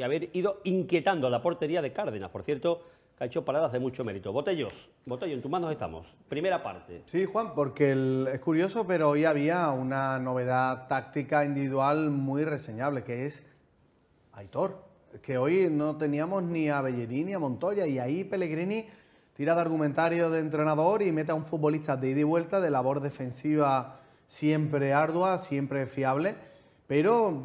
y haber ido inquietando la portería de Cárdenas. Por cierto, que ha hecho paradas de mucho mérito. Botellos, Botellos, en tus manos estamos. Primera parte. Sí, Juan, porque es curioso, pero hoy había una novedad táctica individual muy reseñable, que es Aitor. Que hoy no teníamos ni a Bellerín ni a Montoya, y ahí Pellegrini tira de argumentario de entrenador y mete a un futbolista de ida y vuelta, de labor defensiva siempre ardua, siempre fiable, pero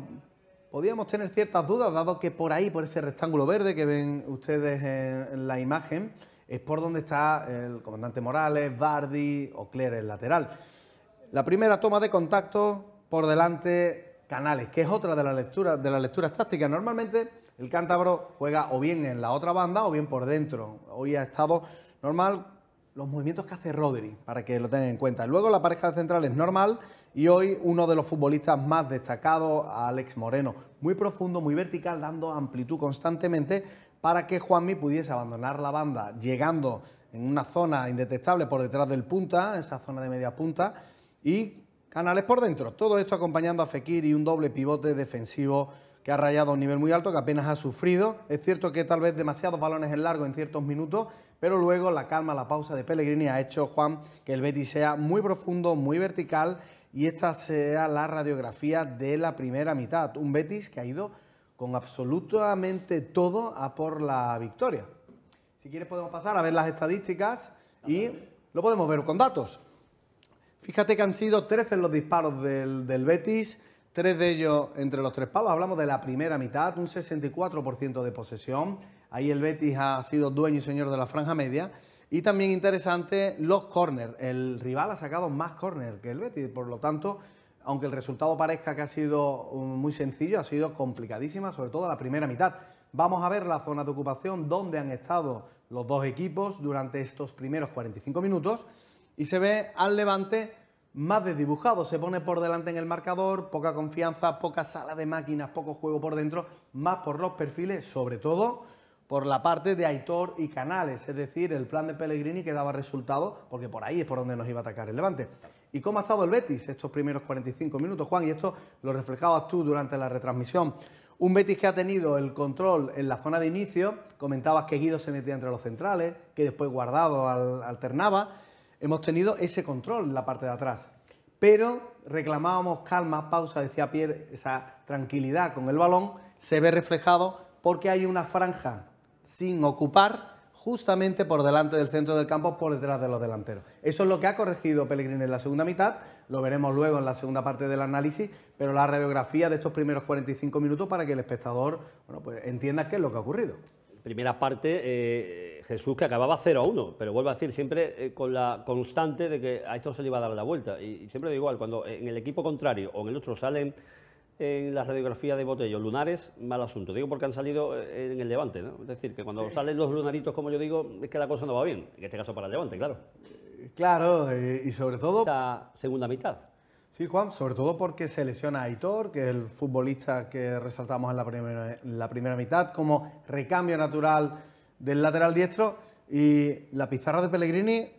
Podríamos tener ciertas dudas, dado que por ahí, por ese rectángulo verde que ven ustedes en la imagen, es por donde está el comandante Morales, Bardi o Cler, el lateral. La primera toma de contacto por delante Canales, que es otra de las lecturas de las lecturas tácticas. Normalmente el cántabro juega o bien en la otra banda o bien por dentro. Hoy ha estado normal los movimientos que hace Rodri, para que lo tengan en cuenta. Luego la pareja de es normal y hoy uno de los futbolistas más destacados, Alex Moreno, muy profundo, muy vertical, dando amplitud constantemente para que Juanmi pudiese abandonar la banda, llegando en una zona indetectable por detrás del punta, esa zona de media punta, y Canales por dentro. Todo esto acompañando a Fekir y un doble pivote defensivo que ha rayado a un nivel muy alto, que apenas ha sufrido. Es cierto que tal vez demasiados balones en largo en ciertos minutos, pero luego la calma, la pausa de Pellegrini ha hecho, Juan, que el Betis sea muy profundo, muy vertical y esta sea la radiografía de la primera mitad. Un Betis que ha ido con absolutamente todo a por la victoria. Si quieres podemos pasar a ver las estadísticas y lo podemos ver con datos. Fíjate que han sido 13 los disparos del, del Betis, Tres de ellos entre los tres palos. Hablamos de la primera mitad, un 64% de posesión. Ahí el Betis ha sido dueño y señor de la franja media. Y también interesante los corners. El rival ha sacado más corners que el Betis. Por lo tanto, aunque el resultado parezca que ha sido um, muy sencillo, ha sido complicadísima, sobre todo la primera mitad. Vamos a ver la zona de ocupación donde han estado los dos equipos durante estos primeros 45 minutos. Y se ve al levante más desdibujado, se pone por delante en el marcador, poca confianza, poca sala de máquinas, poco juego por dentro, más por los perfiles, sobre todo por la parte de Aitor y Canales, es decir, el plan de Pellegrini que daba resultados, porque por ahí es por donde nos iba a atacar el Levante. ¿Y cómo ha estado el Betis estos primeros 45 minutos, Juan? Y esto lo reflejabas tú durante la retransmisión. Un Betis que ha tenido el control en la zona de inicio, comentabas que Guido se metía entre los centrales, que después Guardado alternaba, hemos tenido ese control en la parte de atrás. Pero reclamábamos calma, pausa, decía Pierre, esa tranquilidad con el balón se ve reflejado porque hay una franja sin ocupar justamente por delante del centro del campo, por detrás de los delanteros. Eso es lo que ha corregido Pellegrini en la segunda mitad, lo veremos luego en la segunda parte del análisis, pero la radiografía de estos primeros 45 minutos para que el espectador pues entienda qué es lo que ha ocurrido primera parte, eh, Jesús que acababa 0 a 1, pero vuelvo a decir, siempre eh, con la constante de que a esto se le iba a dar la vuelta. Y, siempre da igual, cuando en el equipo contrario o en el otro salen en la radiografía de botellos lunares, mal asunto. Digo porque han salido eh, en el Levante, ¿no? Es decir, que cuando salen los lunaritos, como yo digo, es que la cosa no va bien. En este caso para el Levante, claro. Claro, y sobre todo... la segunda mitad. Sí, Juan, sobre todo porque se lesiona a Aitor, que es el futbolista que resaltamos en la primera, mitad, como recambio natural del lateral diestro. Y la pizarra de Pellegrini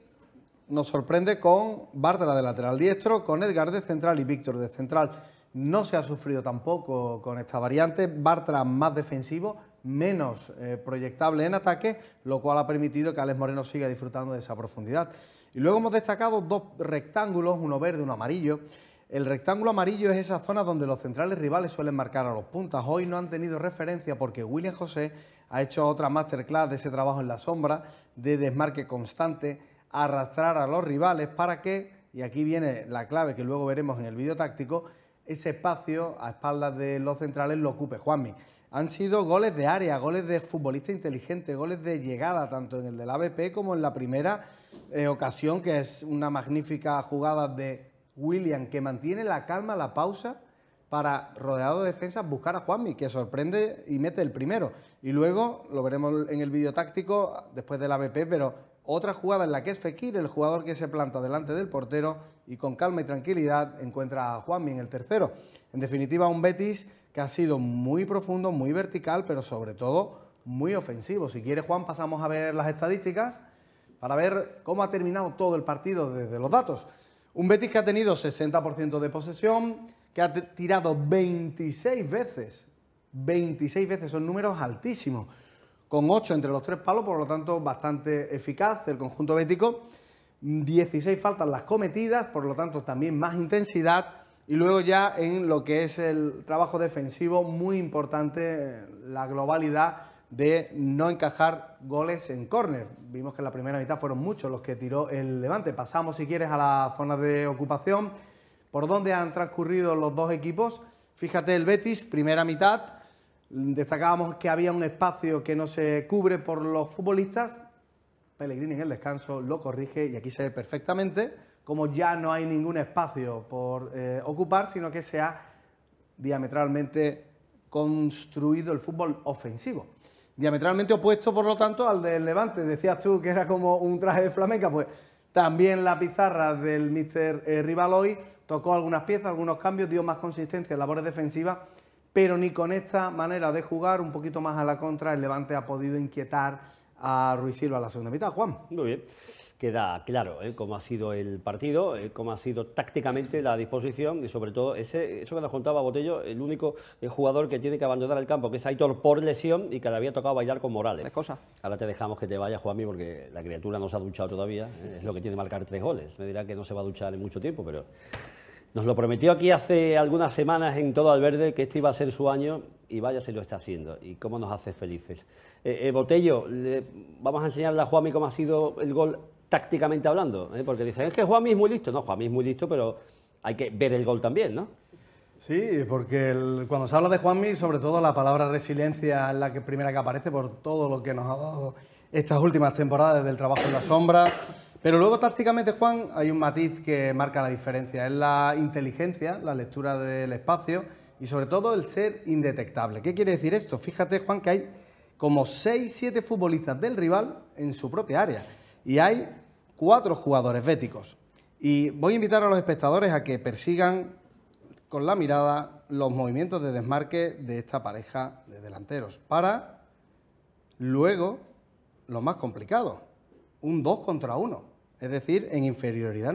nos sorprende con Bartra de lateral diestro, con Edgar de central y Víctor de central. No se ha sufrido tampoco con esta variante. Bartra más defensivo, menos eh, proyectable en ataque, lo cual ha permitido que Alex Moreno siga disfrutando de esa profundidad. Y luego hemos destacado dos rectángulos, uno verde, y uno amarillo. El rectángulo amarillo es esa zona donde los centrales rivales suelen marcar a los puntas. Hoy no han tenido referencia porque William José ha hecho otra masterclass de ese trabajo en la sombra, de desmarque constante, arrastrar a los rivales para que, y aquí viene la clave que luego veremos en el vídeo táctico, ese espacio a espaldas de los centrales lo ocupe Juanmi han sido goles de área, goles de futbolista inteligente, goles de llegada, tanto en el del ABP como en la primera eh, ocasión, que es una magnífica jugada de William, que mantiene la calma, la pausa, para rodeado de defensas buscar a Juanmi, que sorprende y mete el primero. Y luego, lo veremos en el vídeo táctico después del ABP, pero otra jugada en la que es Fekir el jugador que se planta delante del portero y con calma y tranquilidad encuentra a Juanmi en el tercero. En definitiva, un Betis que ha sido muy profundo, muy vertical, pero sobre todo muy ofensivo. Si quiere Juan, pasamos a ver las estadísticas para ver cómo ha terminado todo el partido desde los datos. Un Betis que ha tenido 60% de posesión, que ha tirado 26 veces. 26 veces, son números altísimos con 8 entre los tres palos, por lo tanto bastante eficaz el conjunto bético. 16 faltas las cometidas, por lo tanto también más intensidad. Y luego ya en lo que es el trabajo defensivo, muy importante la globalidad de no encajar goles en córner. Vimos que en la primera mitad fueron muchos los que tiró el levante. Pasamos, si quieres, a la zona de ocupación. ¿Por dónde han transcurrido los dos equipos? Fíjate el Betis, primera mitad, Destacábamos que había un espacio que no se cubre por los futbolistas. Pellegrini en el descanso lo corrige y aquí se ve perfectamente como ya no hay ningún espacio por eh, ocupar, sino que se ha diametralmente construido el fútbol ofensivo. Diametralmente opuesto, por lo tanto, al del Levante. Decías tú que era como un traje de flamenca, pues también la pizarra del mister eh, Rivaloy tocó algunas piezas, algunos cambios, dio más consistencia en labores defensivas pero ni con esta manera de jugar, un poquito más a la contra, el Levante ha podido inquietar a Ruiz Silva la segunda mitad. Juan. Muy bien. Queda claro eh, cómo ha sido el partido, eh, cómo ha sido tácticamente la disposición y sobre todo eso que nos contaba Botello, el único eh, jugador que tiene que abandonar el campo, que es Aitor por lesión y que le había tocado bailar con Morales. cosas. Ahora te dejamos que te vayas, Juanmi, porque la criatura no se ha duchado todavía, es lo que tiene marcar tres goles. Me dirá que no se va a duchar en mucho tiempo, pero nos lo prometió aquí hace algunas semanas en Todo al Verde que este iba a ser su año y vaya se lo está haciendo y cómo nos hace felices. Eh, eh, Botello, vamos a enseñarle a Juanmi cómo ha sido el gol tácticamente hablando, ¿eh? porque dicen, es que Juanmi es muy listo. No, Juanmi es muy listo, pero hay que ver el gol también, ¿no? Sí, porque cuando se habla de Juanmi, sobre todo la palabra resiliencia es la que, primera que aparece por todo lo que nos ha dado estas últimas temporadas del trabajo en la sombra pero luego tácticamente, Juan, hay un matiz que marca la diferencia, es la inteligencia, la lectura del espacio y sobre todo el ser indetectable. ¿Qué quiere decir esto? Fíjate, Juan, que hay como 6-7 futbolistas del rival en su propia área y hay cuatro jugadores béticos. Y voy a invitar a los espectadores a que persigan con la mirada los movimientos de desmarque de esta pareja de delanteros para luego lo más complicado, un 2 contra 1 es decir, en inferioridad